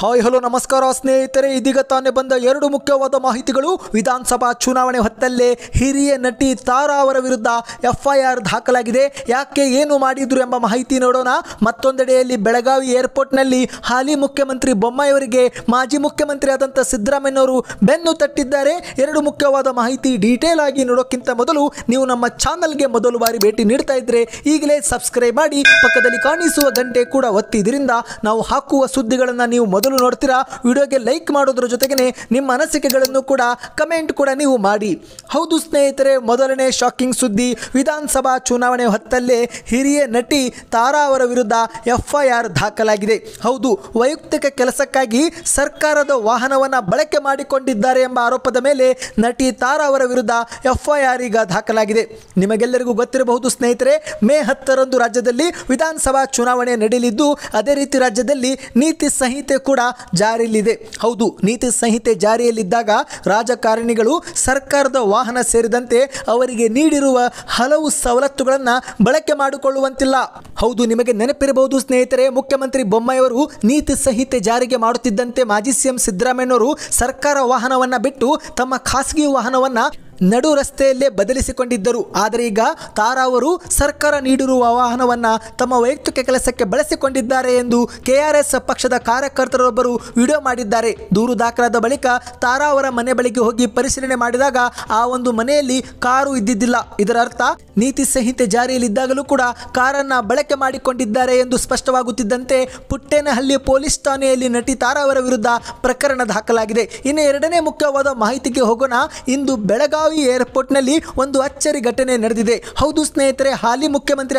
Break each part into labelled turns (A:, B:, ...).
A: hi hello ನಮಸ್ಕಾರ ಸ್ನೇಹಿತರೆ ಇದೀಗ ತಾನೇ ಬಂದ ಎರಡು ಮುಖ್ಯವಾದ ಮಾಹಿತಿಗಳು ವಿಧಾನಸಭಾ ಚುನಾವಣೆ ಹೊತ್ತಲ್ಲೇ ಹಿರಿಯ ನಟಿ ತಾರಾ ಅವರ ವಿರುದ್ಧ ಎಫ್ಐಆರ್ ದಾಖಲಾಗಿದೆ ಯಾಕೆ ಏನು ಮಾಡಿದ್ರು ಎಂಬ ಮಾಹಿತಿ ನೋಡೋಣ ಮತ್ತೊಂದೆಡೆಯಲ್ಲಿ ಬೆಳಗಾವಿ ಏರ್ಪೋರ್ಟ್ನಲ್ಲಿ ಹಾಲಿ ಮುಖ್ಯಮಂತ್ರಿ ಬೊಮ್ಮಾಯಿಯವರಿಗೆ ಮಾಜಿ ಮುಖ್ಯಮಂತ್ರಿ ಆದಂಥ ಸಿದ್ದರಾಮಯ್ಯನವರು ಬೆನ್ನು ತಟ್ಟಿದ್ದಾರೆ ಎರಡು ಮುಖ್ಯವಾದ ಮಾಹಿತಿ ಡೀಟೇಲ್ ಆಗಿ ನೋಡೋಕ್ಕಿಂತ ಮೊದಲು ನೀವು ನಮ್ಮ ಚಾನಲ್ಗೆ ಮೊದಲು ಬಾರಿ ಭೇಟಿ ನೀಡ್ತಾ ಇದ್ದರೆ ಈಗಲೇ ಸಬ್ಸ್ಕ್ರೈಬ್ ಮಾಡಿ ಪಕ್ಕದಲ್ಲಿ ಕಾಣಿಸುವ ಗಂಟೆ ಕೂಡ ಇದರಿಂದ ನಾವು ಹಾಕುವ ಸುದ್ದಿಗಳನ್ನು ನೀವು ಮೊದಲು ಮೊದಲು ನೋಡ್ತೀರಾ ವಿಡಿಯೋಗೆ ಲೈಕ್ ಮಾಡೋದ್ರ ಜೊತೆಗೆ ನಿಮ್ಮ ಅನಿಸಿಕೆಗಳನ್ನು ಕೂಡ ಕಮೆಂಟ್ ಕೂಡ ನೀವು ಮಾಡಿ ಹೌದು ಸ್ನೇಹಿತರೆ ಮೊದಲನೇ ಶಾಕಿಂಗ್ ಸುದ್ದಿ ವಿಧಾನಸಭಾ ಚುನಾವಣೆ ಹೊತ್ತಲ್ಲೇ ಹಿರಿಯ ನಟಿ ತಾರಾ ಅವರ ವಿರುದ್ಧ ಎಫ್ಐಆರ್ ದಾಖಲಾಗಿದೆ ಹೌದು ವೈಯಕ್ತಿಕ ಕೆಲಸಕ್ಕಾಗಿ ಸರ್ಕಾರದ ವಾಹನವನ್ನು ಬಳಕೆ ಮಾಡಿಕೊಂಡಿದ್ದಾರೆ ಎಂಬ ಆರೋಪದ ಮೇಲೆ ನಟಿ ತಾರಾ ಅವರ ವಿರುದ್ಧ ಎಫ್ಐಆರ್ ಈಗ ದಾಖಲಾಗಿದೆ ನಿಮಗೆಲ್ಲರಿಗೂ ಗೊತ್ತಿರಬಹುದು ಸ್ನೇಹಿತರೆ ಮೇ ಹತ್ತರಂದು ರಾಜ್ಯದಲ್ಲಿ ವಿಧಾನಸಭಾ ಚುನಾವಣೆ ನಡೆಯಲಿದ್ದು ಅದೇ ರೀತಿ ರಾಜ್ಯದಲ್ಲಿ ನೀತಿ ಸಂಹಿತೆ ಕೂಡ ಕೂಡ ಜಾರಿಯಲ್ಲಿದೆ ಹೌದು ನೀತಿ ಸಂಹಿತೆ ಜಾರಿಯಲ್ಲಿದ್ದಾಗ ರಾಜಕಾರಣಿಗಳು ಸರ್ಕಾರದ ವಾಹನ ಸೇರಿದಂತೆ ಅವರಿಗೆ ನೀಡಿರುವ ಹಲವು ಸವಲತ್ತುಗಳನ್ನು ಬಳಕೆ ಮಾಡಿಕೊಳ್ಳುವಂತಿಲ್ಲ ಹೌದು ನಿಮಗೆ ನೆನಪಿರಬಹುದು ಸ್ನೇಹಿತರೆ ಮುಖ್ಯಮಂತ್ರಿ ಬೊಮ್ಮಾಯಿಯವರು ನೀತಿ ಸಂಹಿತೆ ಜಾರಿಗೆ ಮಾಡುತ್ತಿದ್ದಂತೆ ಮಾಜಿ ಸಿಎಂ ಸಿದ್ದರಾಮಯ್ಯವರು ಸರ್ಕಾರ ವಾಹನವನ್ನು ಬಿಟ್ಟು ತಮ್ಮ ಖಾಸಗಿ ವಾಹನವನ್ನು ನಡು ರಸ್ತೆಯಲ್ಲೇ ಬದಲಿಸಿಕೊಂಡಿದ್ದರು ಆದರೆ ಈಗ ತಾರಾ ಅವರು ಸರ್ಕಾರ ನೀಡಿರುವ ವಾಹನವನ್ನು ತಮ್ಮ ವೈಯಕ್ತಿಕ ಕೆಲಸಕ್ಕೆ ಬಳಸಿಕೊಂಡಿದ್ದಾರೆ ಎಂದು ಕೆಆರ್ಎಸ್ ಪಕ್ಷದ ಕಾರ್ಯಕರ್ತರೊಬ್ಬರು ವಿಡಿಯೋ ಮಾಡಿದ್ದಾರೆ ದೂರು ದಾಖಲಾದ ಬಳಿಕ ತಾರಾ ಅವರ ಮನೆ ಬಳಿಗೆ ಹೋಗಿ ಪರಿಶೀಲನೆ ಮಾಡಿದಾಗ ಆ ಒಂದು ಮನೆಯಲ್ಲಿ ಕಾರು ಇದ್ದಿದ್ದಿಲ್ಲ ಇದರ ಅರ್ಥ ನೀತಿ ಸಂಹಿತೆ ಜಾರಿಯಲ್ಲಿದ್ದಾಗಲೂ ಕೂಡ ಕಾರನ್ನ ಬಳಕೆ ಮಾಡಿಕೊಂಡಿದ್ದಾರೆ ಎಂದು ಸ್ಪಷ್ಟವಾಗುತ್ತಿದ್ದಂತೆ ಪುಟ್ಟೇನಹಳ್ಳಿ ಪೊಲೀಸ್ ಠಾಣೆಯಲ್ಲಿ ನಟಿ ತಾರಾ ಅವರ ವಿರುದ್ಧ ಪ್ರಕರಣ ದಾಖಲಾಗಿದೆ ಇನ್ನು ಎರಡನೇ ಮುಖ್ಯವಾದ ಮಾಹಿತಿಗೆ ಹೋಗೋಣ ಇಂದು ಬೆಳಗಾವಿ ಬೆಳಗಾವಿ ಏರ್ಪೋರ್ಟ್ನಲ್ಲಿ ಒಂದು ಅಚ್ಚರಿ ಘಟನೆ ನಡೆದಿದೆ ಹೌದು ಸ್ನೇಹಿತರೆ ಹಾಲಿ ಮುಖ್ಯಮಂತ್ರಿ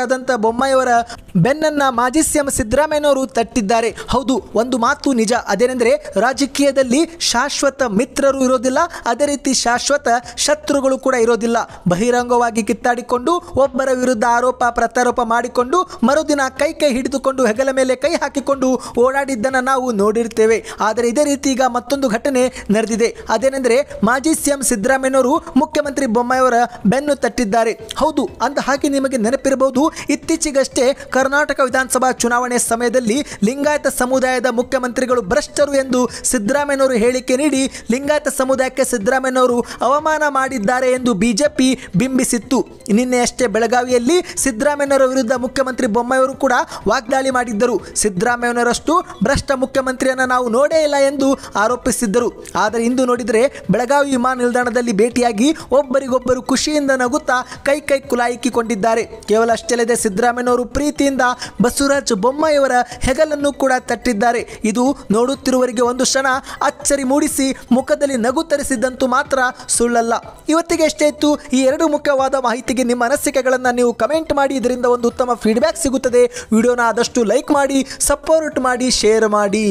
A: ಬೊಮ್ಮಾಯಿ ಅವರ ಬೆನ್ನನ್ನ ಮಾಜಿ ಸಿಎಂ ಸಿದ್ದರಾಮಯ್ಯನವರು ತಟ್ಟಿದ್ದಾರೆ ಹೌದು ಒಂದು ಮಾತು ನಿಜ ಅದೇನೆಂದರೆ ರಾಜಕೀಯದಲ್ಲಿ ಶಾಶ್ವತ ಮಿತ್ರರು ಇರೋದಿಲ್ಲ ಅದೇ ರೀತಿ ಶಾಶ್ವತ ಶತ್ರುಗಳು ಕೂಡ ಇರೋದಿಲ್ಲ ಬಹಿರಂಗವಾಗಿ ಕಿತ್ತಾಡಿಕೊಂಡು ಒಬ್ಬರ ವಿರುದ್ಧ ಆರೋಪ ಪ್ರತ್ಯಾರೋಪ ಮಾಡಿಕೊಂಡು ಮರುದಿನ ಕೈ ಕೈ ಹಿಡಿದುಕೊಂಡು ಹೆಗಲ ಮೇಲೆ ಕೈ ಹಾಕಿಕೊಂಡು ಓಡಾಡಿದ್ದನ್ನು ನಾವು ನೋಡಿರ್ತೇವೆ ಆದರೆ ಇದೇ ರೀತಿ ಈಗ ಮತ್ತೊಂದು ಘಟನೆ ನಡೆದಿದೆ ಅದೇನೆಂದರೆ ಮಾಜಿ ಸಿಎಂ ಸಿದ್ದರಾಮಯ್ಯನವರು ಮುಖ್ಯಮಂತ್ರಿ ಬೊಮ್ಮಾಯಿಯವರ ಬೆನ್ನು ತಟ್ಟಿದ್ದಾರೆ ಹೌದು ಅಂತ ಹಾಗೆ ನಿಮಗೆ ನೆನಪಿರಬಹುದು ಇತ್ತೀಚೆಗಷ್ಟೇ ಕರ್ನಾಟಕ ವಿಧಾನಸಭಾ ಚುನಾವಣೆ ಸಮಯದಲ್ಲಿ ಲಿಂಗಾಯತ ಸಮುದಾಯದ ಮುಖ್ಯಮಂತ್ರಿಗಳು ಭ್ರಷ್ಟರು ಎಂದು ಸಿದ್ದರಾಮಯ್ಯನವರು ಹೇಳಿಕೆ ನೀಡಿ ಲಿಂಗಾಯತ ಸಮುದಾಯಕ್ಕೆ ಸಿದ್ದರಾಮಯ್ಯನವರು ಅವಮಾನ ಮಾಡಿದ್ದಾರೆ ಎಂದು ಬಿಜೆಪಿ ಬಿಂಬಿಸಿತ್ತು ನಿನ್ನೆಯಷ್ಟೇ ಬೆಳಗಾವಿಯಲ್ಲಿ ಸಿದ್ದರಾಮಯ್ಯನವರ ವಿರುದ್ಧ ಮುಖ್ಯಮಂತ್ರಿ ಬೊಮ್ಮಾಯಿಯವರು ಕೂಡ ವಾಗ್ದಾಳಿ ಮಾಡಿದ್ದರು ಸಿದ್ದರಾಮಯ್ಯನವರಷ್ಟು ಭ್ರಷ್ಟ ಮುಖ್ಯಮಂತ್ರಿಯನ್ನು ನಾವು ನೋಡೇ ಇಲ್ಲ ಎಂದು ಆರೋಪಿಸಿದ್ದರು ಆದರೆ ಇಂದು ನೋಡಿದರೆ ಬೆಳಗಾವಿ ವಿಮಾನ ನಿಲ್ದಾಣದಲ್ಲಿ ಭೇಟಿಯಾಗಿ ಒಬ್ಬರಿಗೊಬ್ಬರು ಖುಷಿಯಿಂದ ನಗುತ್ತಾ ಕೈ ಕೈ ಕುಲಾಯಿಕಿಕೊಂಡಿದ್ದಾರೆ ಕೇವಲ ಅಷ್ಟೇ ಸಿದ್ದರಾಮಯ್ಯನವರು ಪ್ರೀತಿ ಬಸವರಾಜ್ ಬಸವರಾಜ ಬೊಮ್ಮಾಯಿಯವರ ಹೆಗಲನ್ನು ಕೂಡ ತಟ್ಟಿದ್ದಾರೆ ಇದು ನೋಡುತ್ತಿರುವವರಿಗೆ ಒಂದು ಕ್ಷಣ ಅಚ್ಚರಿ ಮೂಡಿಸಿ ಮುಖದಲ್ಲಿ ನಗು ತರಿಸಿದ್ದಂತೂ ಮಾತ್ರ ಸುಳ್ಳಲ್ಲ ಇವತ್ತಿಗೆ ಎಷ್ಟೇ ಇತ್ತು ಈ ಎರಡು ಮುಖ್ಯವಾದ ಮಾಹಿತಿಗೆ ನಿಮ್ಮ ಅನಿಸಿಕೆಗಳನ್ನು ನೀವು ಕಮೆಂಟ್ ಮಾಡಿ ಇದರಿಂದ ಒಂದು ಉತ್ತಮ ಫೀಡ್ಬ್ಯಾಕ್ ಸಿಗುತ್ತದೆ ವಿಡಿಯೋನ ಆದಷ್ಟು ಲೈಕ್ ಮಾಡಿ ಸಪೋರ್ಟ್ ಮಾಡಿ ಶೇರ್ ಮಾಡಿ